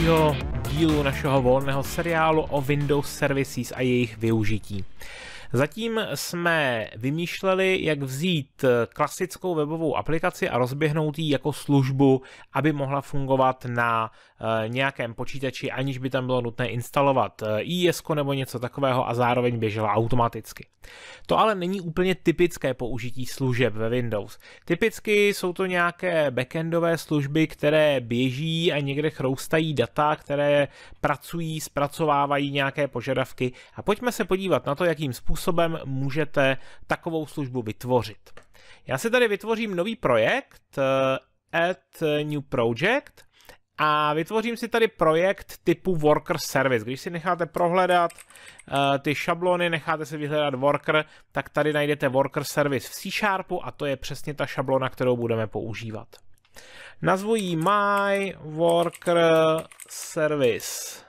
dalšího dílu našeho volného seriálu o Windows Services a jejich využití. Zatím jsme vymýšleli, jak vzít eh, klasickou webovou aplikaci a rozběhnout ji jako službu, aby mohla fungovat na eh, nějakém počítači, aniž by tam bylo nutné instalovat eh, IIS nebo něco takového a zároveň běžela automaticky. To ale není úplně typické použití služeb ve Windows. Typicky jsou to nějaké backendové služby, které běží a někde chroustají data, které pracují, zpracovávají nějaké požadavky a pojďme se podívat na to, jakým způsobem způsobem můžete takovou službu vytvořit. Já si tady vytvořím nový projekt, eh, add new project, a vytvořím si tady projekt typu worker service. Když si necháte prohledat eh, ty šablony, necháte si vyhledat worker, tak tady najdete worker service v C Sharpu a to je přesně ta šablona, kterou budeme používat. Nazvu ji my worker service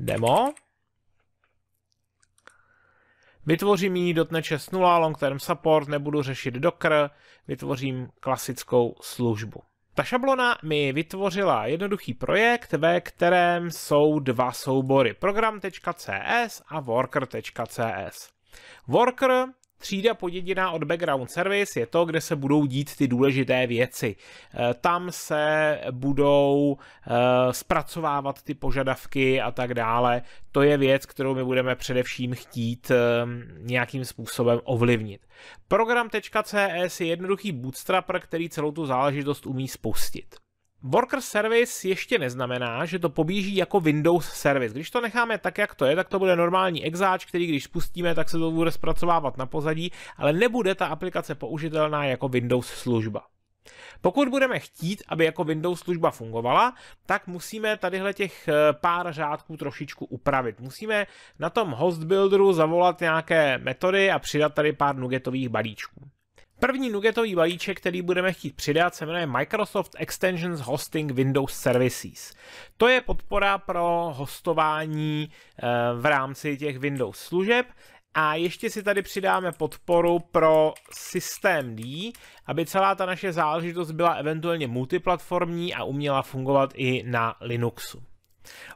demo. Vytvořím jí .NET 6.0 Long Term Support, nebudu řešit Docker, vytvořím klasickou službu. Ta šablona mi vytvořila jednoduchý projekt, ve kterém jsou dva soubory, program.cs a worker.cs. Worker Třída poděděná od background service je to, kde se budou dít ty důležité věci. Eh, tam se budou eh, zpracovávat ty požadavky a tak dále. To je věc, kterou my budeme především chtít eh, nějakým způsobem ovlivnit. Program.cs je jednoduchý bootstrapper, který celou tu záležitost umí spustit. Worker service ještě neznamená, že to poběží jako Windows service. Když to necháme tak, jak to je, tak to bude normální exáč, který když spustíme, tak se to bude zpracovávat na pozadí, ale nebude ta aplikace použitelná jako Windows služba. Pokud budeme chtít, aby jako Windows služba fungovala, tak musíme tadyhle těch eh, pár řádků trošičku upravit. Musíme na tom host builderu zavolat nějaké metody a přidat tady pár nugetových balíčků. První nugetový balíček, který budeme chtít přidat, se jmenuje Microsoft Extensions Hosting Windows Services. To je podpora pro hostování eh, v rámci těch Windows služeb a ještě si tady přidáme podporu pro systém D, aby celá ta naše záležitost byla eventuálně multiplatformní a uměla fungovat i na Linuxu.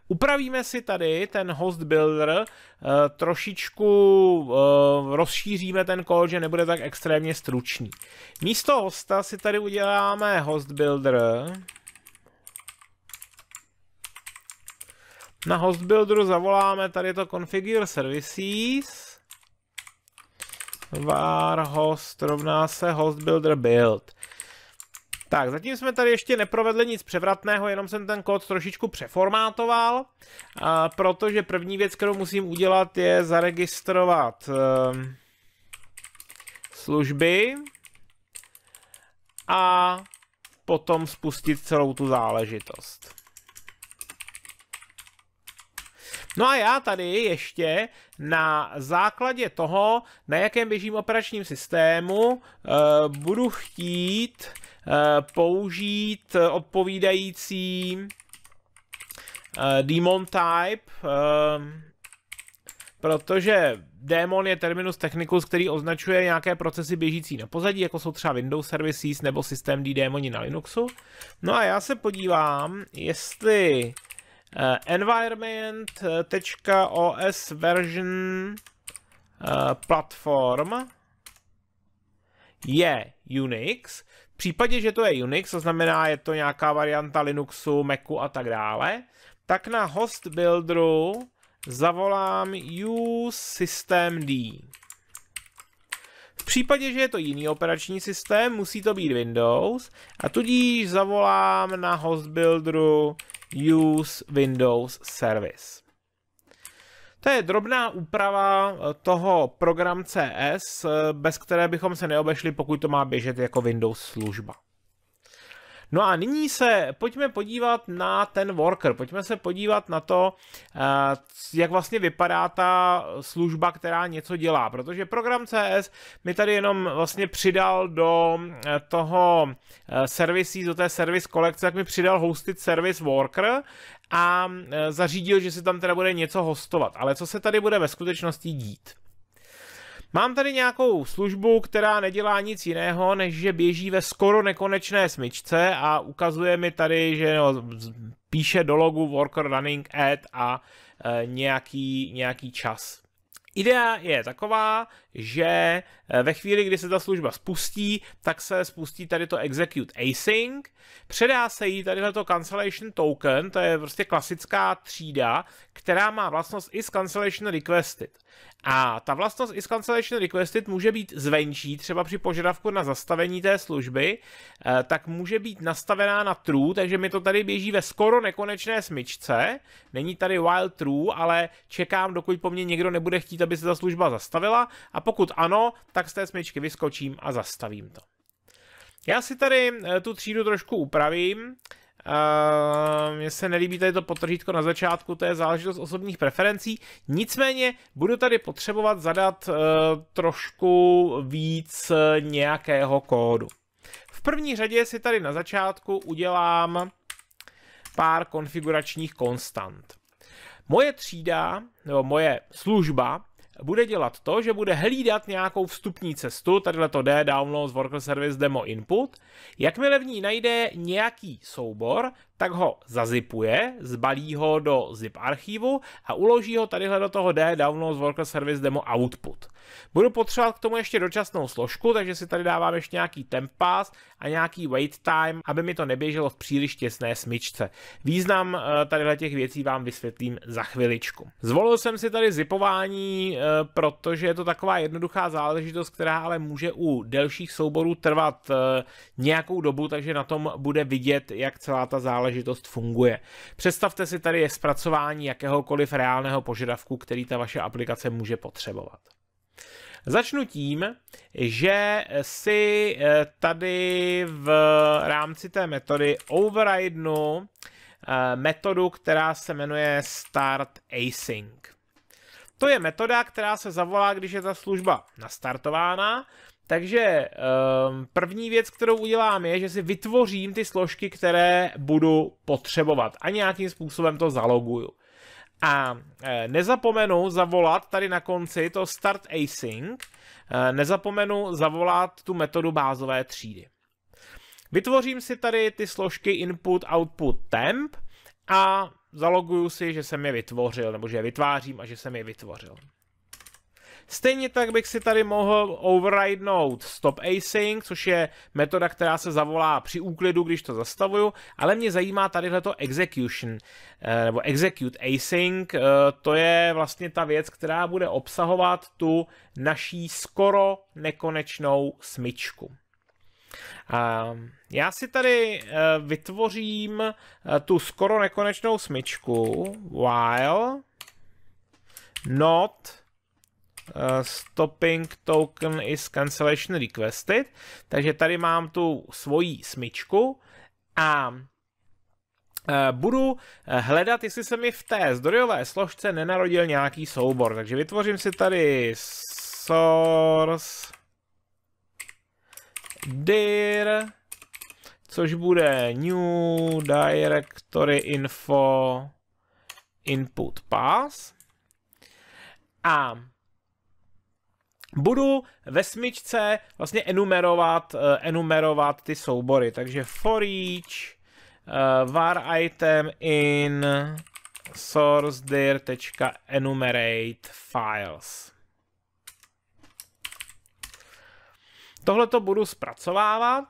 Upravíme si tady ten host builder, eh, trošičku eh, rozšíříme ten kód, že nebude tak extrémně stručný. Místo hosta si tady uděláme host builder. Na host builderu zavoláme tady to configure services var host rovná se host builder build. Tak, zatím jsme tady ještě neprovedli nic převratného, jenom jsem ten kód trošičku přeformátoval, a protože první věc, kterou musím udělat, je zaregistrovat ehm, služby a potom spustit celou tu záležitost. No a já tady ještě na základě toho, na jakém běžím operačním systému, eh, budu chtít Eh, použít eh, odpovídající eh, demon type, ehm, protože démon je terminus technicus, který označuje nějaké procesy běžící na pozadí, jako jsou třeba Windows Services nebo systém Démoni na Linuxu. No a já se podívám, jestli environment.os version platform je Unix, případě, že to je Unix, to znamená, je to nějaká varianta Linuxu, Macu a tak dále, tak na host builderu zavolám systemd. V případě, že je to jiný operační systém, musí to být Windows a tudíž zavolám na host builderu use Windows Service. To je drobná úprava eh, toho program CS, eh, bez které bychom se neobešli, pokud to má běžet jako Windows služba. No a nyní se pojďme podívat na ten worker, pojďme se podívat na to, eh, jak vlastně vypadá ta služba, která něco dělá, protože program CS mi tady jenom vlastně přidal do eh, toho eh, servisí, do té servis kolekce, tak mi přidal hostit servis worker a zařídil, že si tam teda bude něco hostovat. Ale co se tady bude ve skutečnosti dít? Mám tady nějakou službu, která nedělá nic jiného, než že běží ve skoro nekonečné smyčce a ukazuje mi tady, že no, píše do logu worker running ad a e, nějaký, nějaký čas. Idea je taková, že e, ve chvíli, kdy se ta služba spustí, tak se spustí tady to execute async, předá se jí tady to cancellation token, to je prostě klasická třída, která má vlastnost is cancellation requested. A ta vlastnost is cancellation requested může být zvenčí, třeba při požadavku na zastavení té služby, eh, tak může být nastavená na true, takže mi to tady běží ve skoro nekonečné smyčce. Není tady while true, ale čekám, dokud po mně někdo nebude chtít, aby se ta služba zastavila a pokud ano, tak z té smyčky vyskočím a zastavím to. Já si tady eh, tu třídu trošku upravím. Uh, Mně se nelíbí tady to potržítko na začátku, to je záležitost osobních preferencí. Nicméně budu tady potřebovat zadat uh, trošku víc eh, nějakého kódu. V první řadě si tady na začátku udělám pár konfiguračních konstant. Moje třída, nebo moje služba, bude dělat to, že bude hlídat nějakou vstupní cestu, tadyhle to jde, download worker service demo input. Jakmile v ní najde nějaký soubor, tak ho zazipuje, zbalí ho do zip archivu a uloží ho tadyhle do toho D download worker service demo output. Budu potřebovat k tomu ještě dočasnou složku, takže si tady dávám ještě nějaký temp pass a nějaký wait time, aby mi to neběželo v příliš těsné smyčce. Význam eh, tadyhle těch věcí vám vysvětlím za chviličku. Zvolil jsem si tady zipování, eh, protože je to taková jednoduchá záležitost, která ale může u delších souborů trvat eh, nějakou dobu, takže na tom bude vidět, jak celá ta záležitost záležitost funguje. Představte si tady je zpracování jakéhokoliv reálného požadavku, který ta vaše aplikace může potřebovat. Začnu tím, že si eh, tady v rámci té metody overridenu eh, metodu, která se jmenuje start async. To je metoda, která se zavolá, když je ta služba nastartována takže um, první věc, kterou udělám, je, že si vytvořím ty složky, které budu potřebovat a nějakým způsobem to zaloguju. A e, nezapomenu zavolat tady na konci to start async, e, nezapomenu zavolat tu metodu bázové třídy. Vytvořím si tady ty složky input, output, temp a zaloguju si, že jsem je vytvořil, nebo že je vytvářím a že jsem je vytvořil. Stejně tak bych si tady mohl overridenout stop async, což je metoda, která se zavolá při úklidu, když to zastavuju, ale mě zajímá to execution, eh, nebo execute async, eh, to je vlastně ta věc, která bude obsahovat tu naší skoro nekonečnou smyčku. Ehm, já si tady eh, vytvořím tu skoro nekonečnou smyčku while not Uh, stopping token is cancellation requested. Takže tady mám tu svoji smyčku a eh, budu eh, hledat, jestli se mi v té zdrojové složce nenarodil nějaký soubor. Takže vytvořím si tady source dir, což bude new directory info input pass. A budu ve smyčce vlastně enumerovat, uh, enumerovat ty soubory. Takže for each uh, var item in source files. Tohle to budu zpracovávat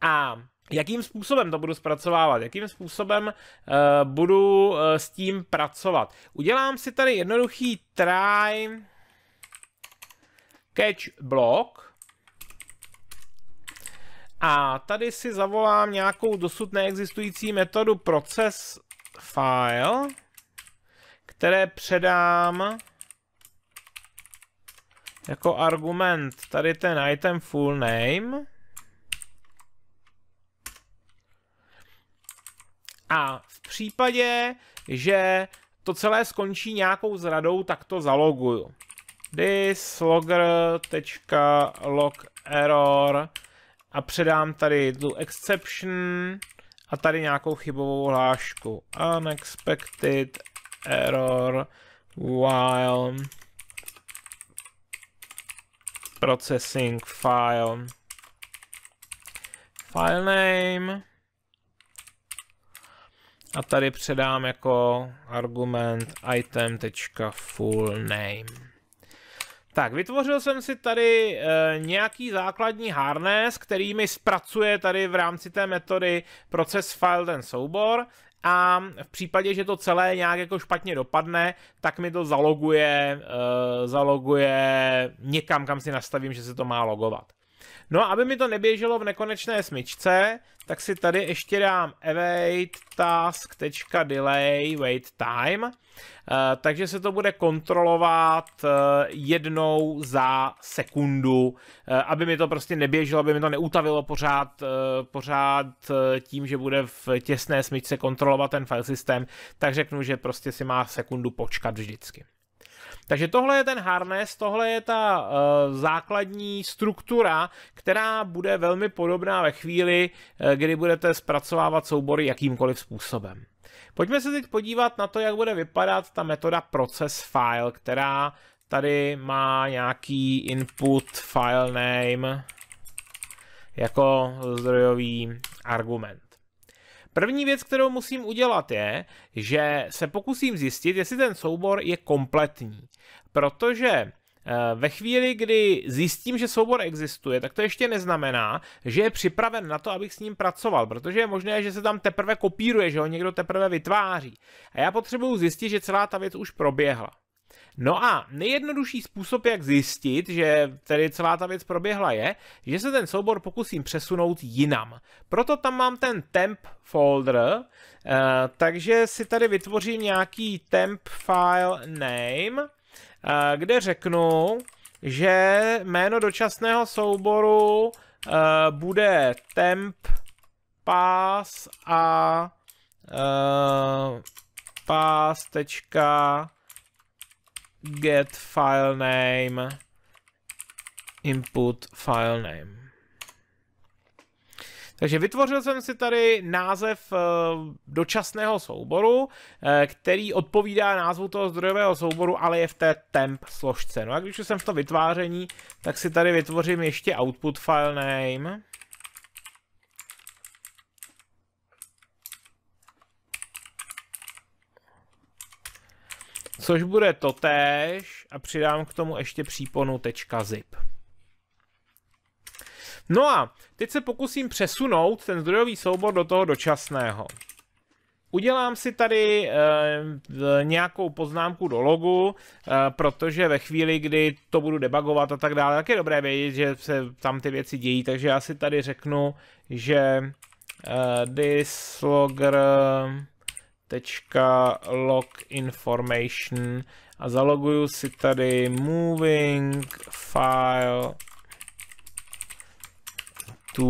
a Jakým způsobem to budu zpracovávat? Jakým způsobem uh, budu uh, s tím pracovat? Udělám si tady jednoduchý try catch block. A tady si zavolám nějakou dosud neexistující metodu proces file, které předám jako argument tady ten item full name. A v případě, že to celé skončí nějakou zradou, tak to zaloguju this logger.log error a předám tady tu exception a tady nějakou chybovou hlášku. Unexpected error while processing file. File name. A tady předám jako argument item.full name. Tak, vytvořil jsem si tady e, nějaký základní harness, který mi zpracuje tady v rámci té metody proces file ten soubor a v případě, že to celé nějak jako špatně dopadne, tak mi to zaloguje, e, zaloguje někam, kam si nastavím, že se to má logovat. No aby mi to neběželo v nekonečné smyčce, tak si tady ještě dám await task.delay wait time, eh, takže se to bude kontrolovat eh, jednou za sekundu, eh, aby mi to prostě neběželo, aby mi to neutavilo pořád, pořád tím, že bude v těsné smyčce kontrolovat ten file systém, tak řeknu, že prostě si má sekundu počkat vždycky. Takže tohle je ten harness, tohle je ta uh, základní struktura, která bude velmi podobná ve chvíli, eh, kdy budete zpracovávat soubory jakýmkoliv způsobem. Pojďme se teď podívat na to, jak bude vypadat ta metoda process file, která tady má nějaký input file name jako zdrojový argument. První věc, kterou musím udělat je, že se pokusím zjistit, jestli ten soubor je kompletní. Protože eh, ve chvíli, kdy zjistím, že soubor existuje, tak to ještě neznamená, že je připraven na to, abych s ním pracoval, protože je možné, že se tam teprve kopíruje, že ho někdo teprve vytváří. A já potřebuju zjistit, že celá ta věc už proběhla. No a nejjednodušší způsob, jak zjistit, že tedy celá ta věc proběhla, je, že se ten soubor pokusím přesunout jinam. Proto tam mám ten temp folder, eh, takže si tady vytvořím nějaký temp file name, eh, kde řeknu, že jméno dočasného souboru eh, bude temp pass a uh, pass.temp get file name input file name. Takže vytvořil jsem si tady název eh, dočasného souboru, eh, který odpovídá názvu toho zdrojového souboru, ale je v té temp složce. No a když už jsem v tom vytváření, tak si tady vytvořím ještě output file name. Což bude totéž a přidám k tomu ještě příponu .zip. No a teď se pokusím přesunout ten zdrojový soubor do toho dočasného. Udělám si tady e, nějakou poznámku do logu, e, protože ve chvíli, kdy to budu debugovat a tak dále, tak je dobré vědět, že se tam ty věci dějí, takže já si tady řeknu, že e, eh, dislogger log information a zaloguju si tady moving file to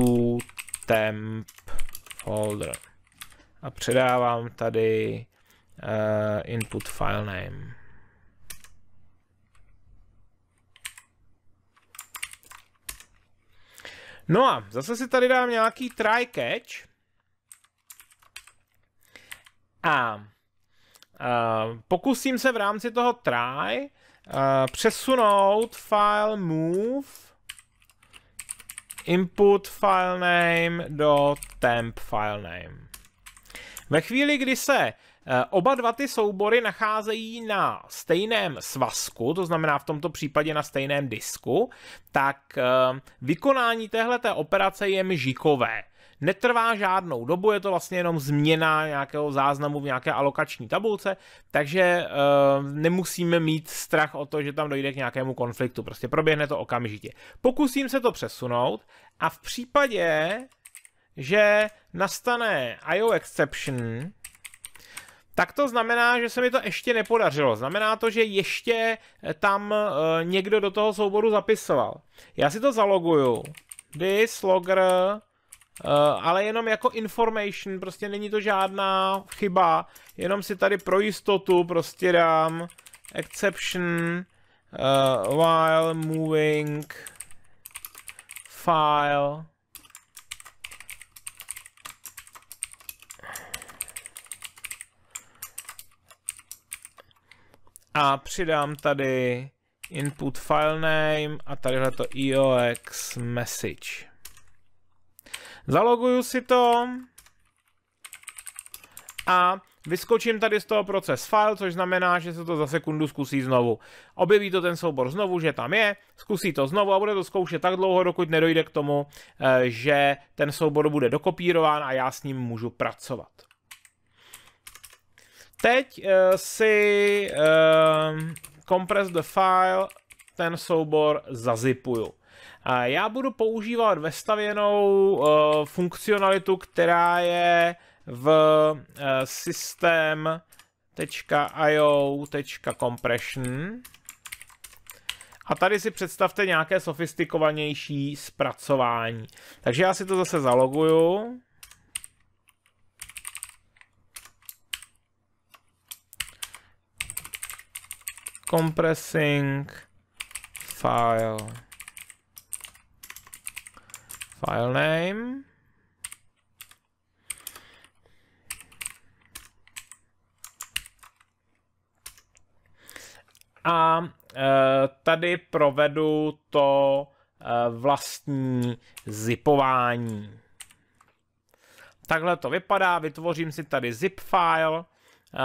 temp folder a předávám tady uh, input file name. No a zase si tady dám nějaký try catch a uh, pokusím se v rámci toho try uh, přesunout file move input file name do temp file name. Ve chvíli, kdy se e, Oba dva ty soubory nacházejí na stejném svazku, to znamená v tomto případě na stejném disku, tak e, vykonání téhleté operace je mžikové netrvá žádnou dobu, je to vlastně jenom změna nějakého záznamu v nějaké alokační tabulce, takže e, nemusíme mít strach o to, že tam dojde k nějakému konfliktu, prostě proběhne to okamžitě. Pokusím se to přesunout a v případě, že nastane IO exception, tak to znamená, že se mi to ještě nepodařilo. Znamená to, že ještě eh, tam eh, někdo do toho souboru zapisoval. Já si to zaloguju. This logger Eh, ale jenom jako information, prostě není to žádná chyba, jenom si tady pro jistotu prostě dám exception uh, while moving file a přidám tady input file name a tadyhle to EOX message. Zaloguju si to a vyskočím tady z toho proces file, což znamená, že se to za sekundu zkusí znovu. Objeví to ten soubor znovu, že tam je, zkusí to znovu a bude to zkoušet tak dlouho, dokud nedojde k tomu, eh, že ten soubor bude dokopírován a já s ním můžu pracovat. Teď eh, si eh, compress the file, ten soubor zazipuju. Já budu používat vestavěnou eh, funkcionalitu, která je v eh, system.io.compression. A tady si představte nějaké sofistikovanější zpracování. Takže já si to zase zaloguju. Compressing file. File name. A eh, tady provedu to eh, vlastní zipování. Takhle to vypadá, vytvořím si tady zip file eh,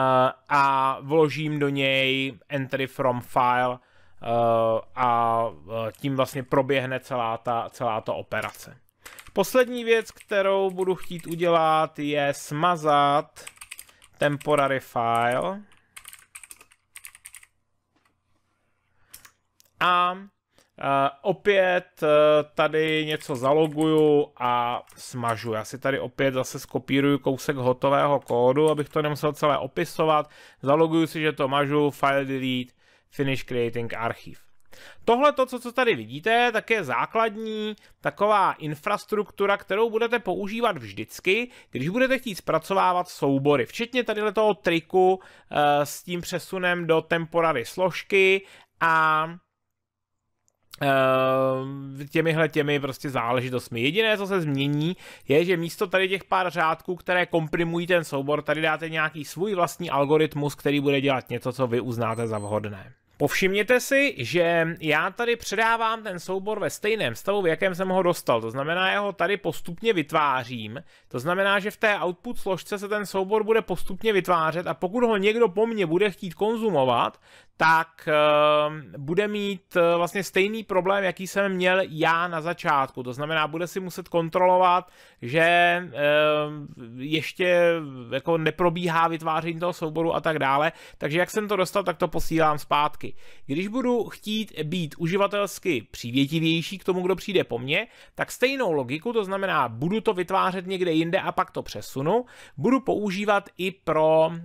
a vložím do něj entry from file a tím vlastně proběhne celá ta, celá ta operace. Poslední věc, kterou budu chtít udělat, je smazat temporary file. A uh, opět uh, tady něco zaloguju a smažu. Já si tady opět zase skopíruju kousek hotového kódu, abych to nemusel celé opisovat. Zaloguju si, že to mažu, file delete, finish creating archive. Tohle to, co, tady vidíte, tak je základní taková infrastruktura, kterou budete používat vždycky, když budete chtít zpracovávat soubory, včetně tady toho triku eh, s tím přesunem do temporary složky a eh, těmihle těmi prostě záležitostmi. Jediné, co se změní, je, že místo tady těch pár řádků, které komprimují ten soubor, tady dáte nějaký svůj vlastní algoritmus, který bude dělat něco, co vy uznáte za vhodné. Povšimněte si, že já tady předávám ten soubor ve stejném stavu, v jakém jsem ho dostal. To znamená, já ho tady postupně vytvářím. To znamená, že v té output složce se ten soubor bude postupně vytvářet a pokud ho někdo po mně bude chtít konzumovat, tak ehm, bude mít eh, vlastně stejný problém, jaký jsem měl já na začátku. To znamená, bude si muset kontrolovat, že ehm, ještě jako neprobíhá vytváření toho souboru a tak dále. Takže jak jsem to dostal, tak to posílám zpátky. Když budu chtít být uživatelsky přívětivější k tomu, kdo přijde po mně, tak stejnou logiku, to znamená, budu to vytvářet někde jinde a pak to přesunu, budu používat i pro uh,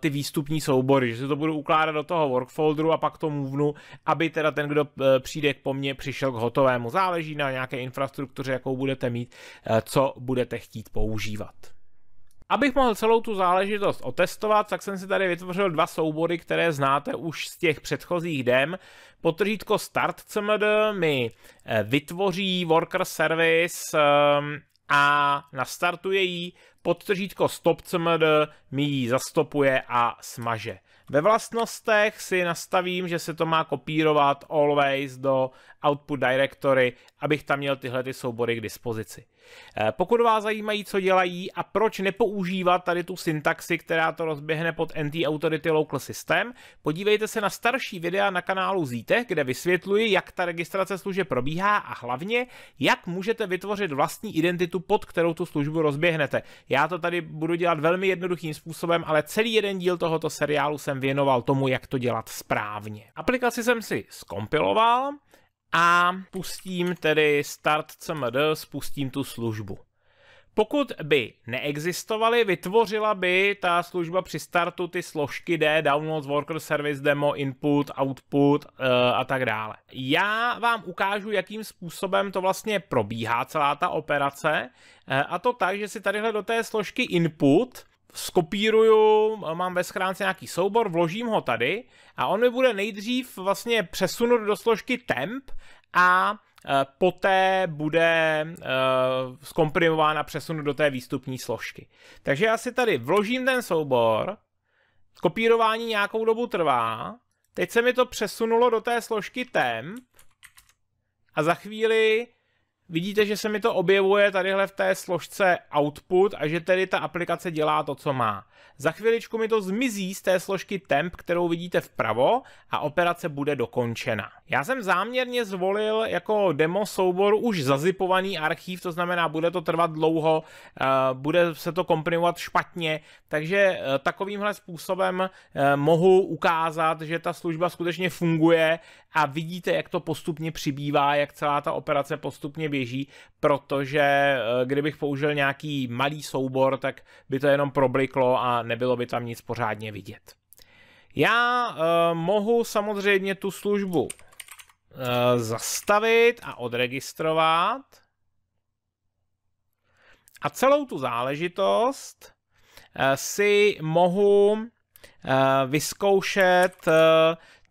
ty výstupní soubory, že si to budu ukládat do toho toho workfolderu a pak to můvnu, aby teda ten, kdo eh, přijde k po mně, přišel k hotovému. Záleží na nějaké infrastruktuře, jakou budete mít, eh, co budete chtít používat. Abych mohl celou tu záležitost otestovat, tak jsem si tady vytvořil dva soubory, které znáte už z těch předchozích dem. Potržítko start CMD mi eh, vytvoří worker service a nastartuje ji podtržítko stop CMD mi ji zastopuje a smaže. Ve vlastnostech si nastavím, že se to má kopírovat always do output directory, abych tam měl tyhle ty soubory k dispozici. Eh, pokud vás zajímají, co dělají a proč nepoužívat tady tu syntaxi, která to rozběhne pod NT Authority Local System, podívejte se na starší videa na kanálu Zíte, kde vysvětluji, jak ta registrace služeb probíhá a hlavně, jak můžete vytvořit vlastní identitu, pod kterou tu službu rozběhnete. Já to tady budu dělat velmi jednoduchým způsobem, ale celý jeden díl tohoto seriálu jsem věnoval tomu, jak to dělat správně. Aplikaci jsem si skompiloval, a pustím tedy start CMD, spustím tu službu. Pokud by neexistovaly, vytvořila by ta služba při startu ty složky D, Downloads, worker service demo, input, output uh, a tak dále. Já vám ukážu, jakým způsobem to vlastně probíhá celá ta operace uh, a to tak, že si tadyhle do té složky input skopíruju, mám ve schránce nějaký soubor, vložím ho tady a on mi bude nejdřív vlastně přesunut do složky temp a e, poté bude e, zkomprimován a přesunut do té výstupní složky. Takže já si tady vložím ten soubor, kopírování nějakou dobu trvá, teď se mi to přesunulo do té složky temp a za chvíli Vidíte, že se mi to objevuje tadyhle v té složce output a že tedy ta aplikace dělá to, co má. Za chviličku mi to zmizí z té složky temp, kterou vidíte vpravo a operace bude dokončena. Já jsem záměrně zvolil jako demo soubor už zazipovaný archív, to znamená, bude to trvat dlouho, eh, bude se to komprimovat špatně, takže eh, takovýmhle způsobem eh, mohu ukázat, že ta služba skutečně funguje a vidíte, jak to postupně přibývá, jak celá ta operace postupně běží soutěží, protože eh, kdybych použil nějaký malý soubor, tak by to jenom probliklo a nebylo by tam nic pořádně vidět. Já uh, mohu samozřejmě tu službu uh, zastavit a odregistrovat. A celou tu záležitost uh, si mohu vyzkoušet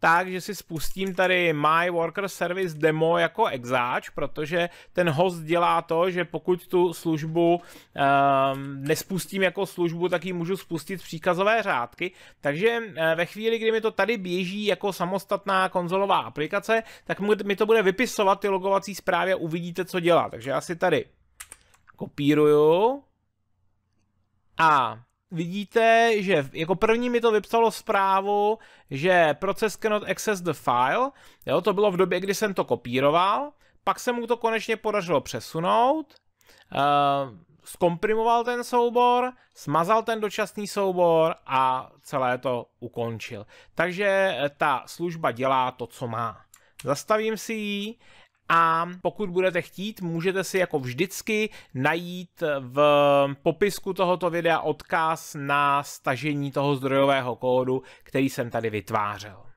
tak, že si spustím tady My Worker Service demo jako exáč, protože ten host dělá to, že pokud tu službu um, nespustím jako službu, tak ji můžu spustit příkazové řádky. Takže eh, ve chvíli, kdy mi to tady běží jako samostatná konzolová aplikace, tak mi to bude vypisovat ty logovací zprávy a uvidíte, co dělá. Takže já si tady kopíruju a vidíte, že jako první mi to vypsalo zprávu, že proces cannot access the file, jo, to bylo v době, kdy jsem to kopíroval, pak se mu to konečně podařilo přesunout, uh, zkomprimoval ten soubor, smazal ten dočasný soubor a celé to ukončil. Takže ta služba dělá to, co má. Zastavím si ji, a pokud budete chtít, můžete si jako vždycky najít eh, v popisku tohoto videa odkaz na stažení toho zdrojového kódu, který jsem tady vytvářel.